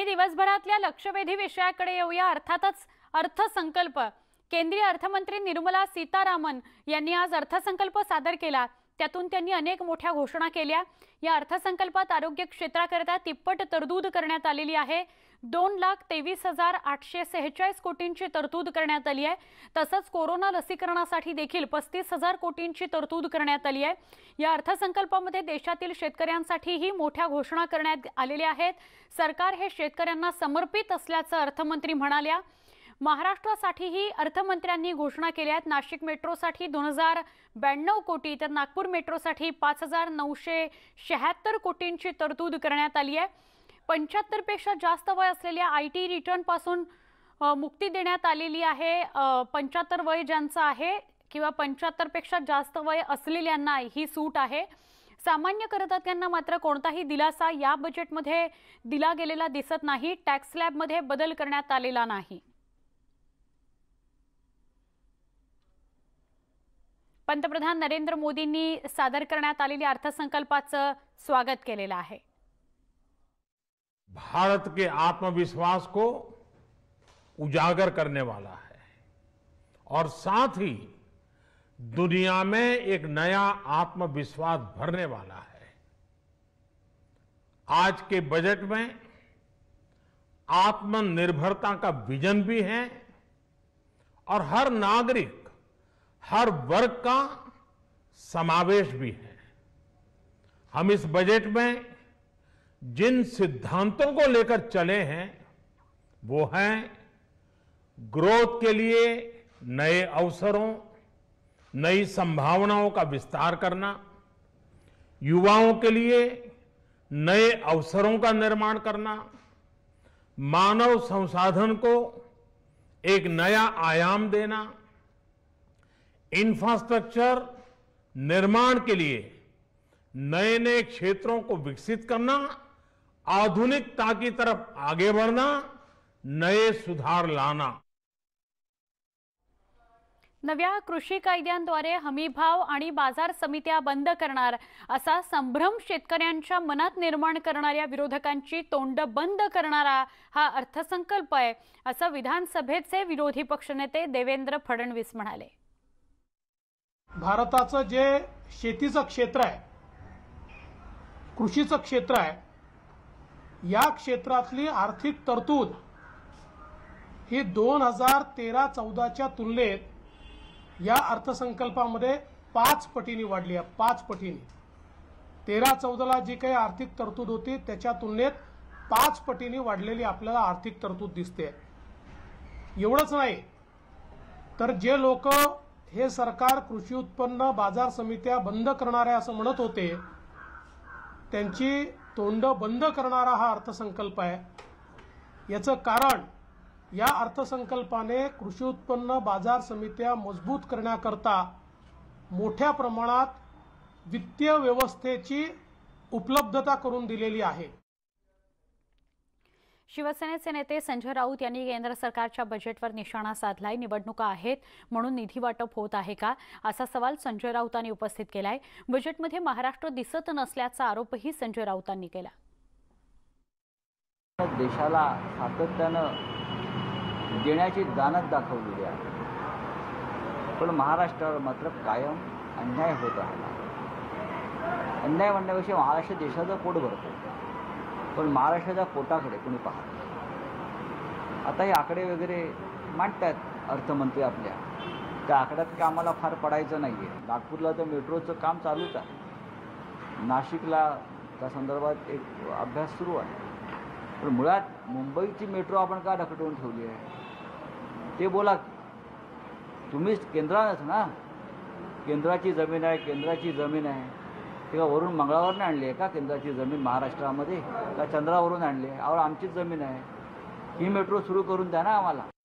आणि दिवसभरातल्या लक्षवेधी विषयाकडे येऊया अर्थातच अर्थसंकल्प केंद्रीय अर्थमंत्री निर्मला सीतारामन यांनी आज अर्थसंकल्प सादर केला त्यातून त्यांनी अनेक मोठ्या घोषणा केल्या या अर्थसंकल्पात आरोग्य क्षेत्राकरिता तिप्पट तरतूद करण्यात आलेली आहे दोन लाख तेवीस हजार आठशे सेहेचाळीस कोटींची तरतूद करण्यात आली आहे तसंच कोरोना लसीकरणासाठी देखील पस्तीस हजार कोटींची तरतूद करण्यात आली आहे या अर्थसंकल्पामध्ये देशातील शेतकऱ्यांसाठीही मोठ्या घोषणा करण्यात आलेल्या आहेत सरकार हे शेतकऱ्यांना समर्पित असल्याचं अर्थमंत्री म्हणाल्या महाराष्ट्रासाठीही अर्थमंत्र्यांनी घोषणा आहेत नाशिक मेट्रोसाठी दोन हजार ब्याण्णव कोटी तर नागपूर मेट्रोसाठी पाच हजार नऊशे शहात्तर कोटींची तरतूद करण्यात आली आहे पंच्याहत्तरपेक्षा जास्त वय असलेल्या आय टी रिटर्नपासून मुक्ती देण्यात आलेली आहे पंच्याहत्तर वय ज्यांचं आहे किंवा पंच्याहत्तरपेक्षा जास्त वय असलेल्यांना ही सूट आहे सामान्य करदात्यांना मात्र कोणताही दिलासा या बजेटमध्ये दिला गेलेला दिसत नाही टॅक्स स्लॅबमध्ये बदल करण्यात आलेला नाही पंतप्रधान नरेंद्र मोदी सादर कर अर्थसंकल्पाच स्वागत के लिए भारत के आत्मविश्वास को उजागर करने वाला है और साथ ही दुनिया में एक नया आत्मविश्वास भरने वाला है आज के बजट में आत्मनिर्भरता का विजन भी है और हर नागरिक हर वर्ग का समावेश भी है हम इस बजट में जिन सिद्धांतों को लेकर चले हैं वो हैं ग्रोथ के लिए नए अवसरों नई संभावनाओं का विस्तार करना युवाओं के लिए नए अवसरों का निर्माण करना मानव संसाधन को एक नया आयाम देना इंफ्रास्ट्रक्चर निर्माण के लिए नए नए क्षेत्रों को विकसित करना आधुनिकता की तरफ आगे बढ़ना नए सुधार लाना नव्या कृषी कायद्यांद्वारे हमीभाव आणि बाजार समित्या बंद करणार असा संभ्रम शेतकऱ्यांच्या मनात निर्माण करणाऱ्या विरोधकांची तोंड बंद करणारा हा अर्थसंकल्प आहे असं विधानसभेचे विरोधी पक्षनेते देवेंद्र फडणवीस म्हणाले भारताचं जे शेतीचं क्षेत्र आहे कृषीचं क्षेत्र आहे या क्षेत्रातली आर्थिक तरतूद ही दोन हजार तेरा चौदाच्या तुलनेत या अर्थसंकल्पामध्ये पाच पटीने वाढली आहे पाच पटीने तेरा चौदाला जी काही आर्थिक तरतूद होती त्याच्या तुलनेत पाच पटीने वाढलेली आपल्याला आर्थिक तरतूद दिसते एवढंच नाही तर जे लोक हे सरकार कृषी उत्पन्न बाजार समित्या बंद करणार आहे असं म्हणत होते त्यांची तोंड बंद करणारा हा अर्थसंकल्प आहे याचं कारण या अर्थसंकल्पाने कृषी उत्पन्न बाजार समित्या मजबूत करण्याकरता मोठ्या प्रमाणात वित्तीय व्यवस्थेची उपलब्धता करून दिलेली आहे शिवसेनेचे नेते संजय राऊत यांनी केंद्र सरकारच्या बजेटवर निशाणा साधलाय निवडणुका आहेत म्हणून निधी वाटप होत आहे का असा सवाल संजय राऊतांनी उपस्थित केलाय बजेटमध्ये महाराष्ट्र दिसत नसल्याचा आरोपही संजय राऊतांनी केला देशाला सातत्यानं देण्याची दानत दाखवलेली आहे पण महाराष्ट्रावर मात्र कायम अन्याय होत राहिला अन्याय म्हणण्यापेक्षा महाराष्ट्र देशाचं पोट भरतो पण महाराष्ट्राच्या पोटाकडे कोणी पाहत आता हे आकडे वगैरे मांडतात अर्थमंत्री आपल्या त्या आकड्यात कामाला आम्हाला फार पडायचं नाही आहे नागपूरला तर मेट्रोचं काम चालूच आहे नाशिकला त्या संदर्भात एक अभ्यास सुरू आहे पण मुळात मुंबईची मेट्रो आपण का ढकटवून ठेवली आहे ते बोला तुम्हीच केंद्रानच ना केंद्राची जमीन आहे केंद्राची जमीन आहे किंवा वरून मंगळावरून आणली आहे का केंद्राची जमीन महाराष्ट्रामध्ये का चंद्रावरून आणली आहे आवर आमचीच जमीन आहे ही मेट्रो सुरू करून द्या ना आम्हाला